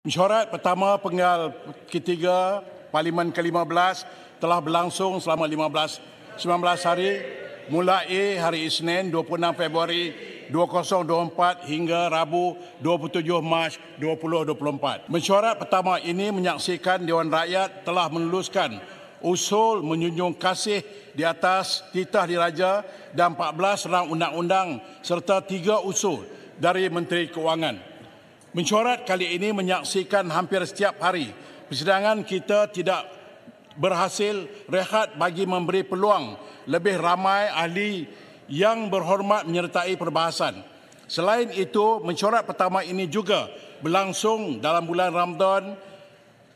Mesyuarat pertama penggal ketiga Parlimen ke-15 telah berlangsung selama 15 19 hari mulai hari Isnin 26 Februari 2024 hingga Rabu 27 Mac 2024. Mesyuarat pertama ini menyaksikan Dewan Rakyat telah meluluskan usul menjunjung kasih di atas titah diraja dan 14 rang undang-undang serta tiga usul dari Menteri Keuangan. Mencorat kali ini menyaksikan hampir setiap hari persidangan kita tidak berhasil rehat bagi memberi peluang lebih ramai ahli yang berhormat menyertai perbahasan. Selain itu, mencorat pertama ini juga berlangsung dalam bulan Ramadan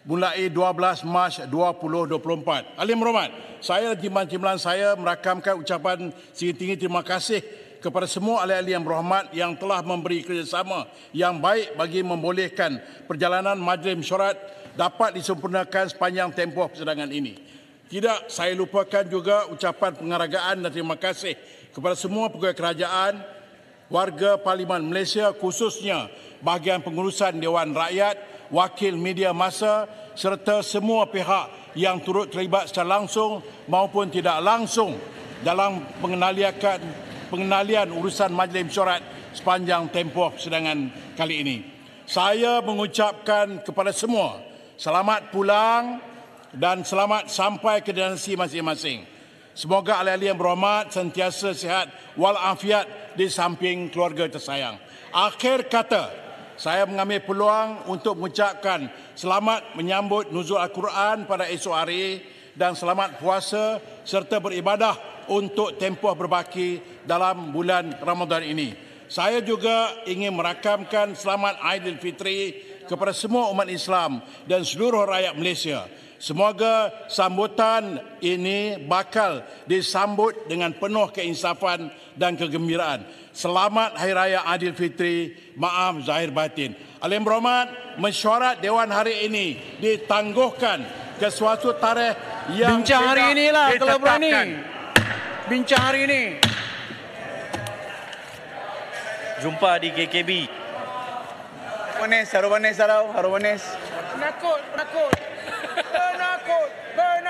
mulai 12 Mac 2024. Alim Rahmat, saya dan timbang saya merakamkan ucapan tinggi-tinggi terima kasih kepada semua ahli-ahli yang berhormat yang telah memberi kerjasama yang baik bagi membolehkan perjalanan majlis mesyuarat dapat disempurnakan sepanjang tempoh persidangan ini. Tidak saya lupakan juga ucapan penghargaan dan terima kasih kepada semua pegawai kerajaan, warga Parlimen Malaysia khususnya bahagian pengurusan Dewan Rakyat, wakil media masa serta semua pihak yang turut terlibat secara langsung maupun tidak langsung dalam mengenaliakan pengendalian urusan majlis mesyuarat sepanjang tempoh persidangan kali ini. Saya mengucapkan kepada semua selamat pulang dan selamat sampai ke destinasi masing-masing. Semoga ahli-ahli yang berhormat sentiasa sihat walafiat di samping keluarga tersayang. Akhir kata, saya mengambil peluang untuk mengucapkan selamat menyambut nuzul Al-Quran pada esok hari dan selamat puasa serta beribadah untuk tempoh berbaki dalam bulan Ramadan ini. Saya juga ingin merakamkan selamat Aidilfitri kepada semua umat Islam dan seluruh rakyat Malaysia. Semoga sambutan ini bakal disambut dengan penuh keinsafan dan kegembiraan. Selamat Hari Raya Aidilfitri. Maaf zahir batin. Alim Rahmat, mesyuarat Dewan hari ini ditangguhkan ke suatu tarikh yang Bincang hari inilah kalau berani bincang hari ini. Jumpa di KKB. Harubanes, Harubanes, Harau, Harubanes. Nakut, nakut. Nakut,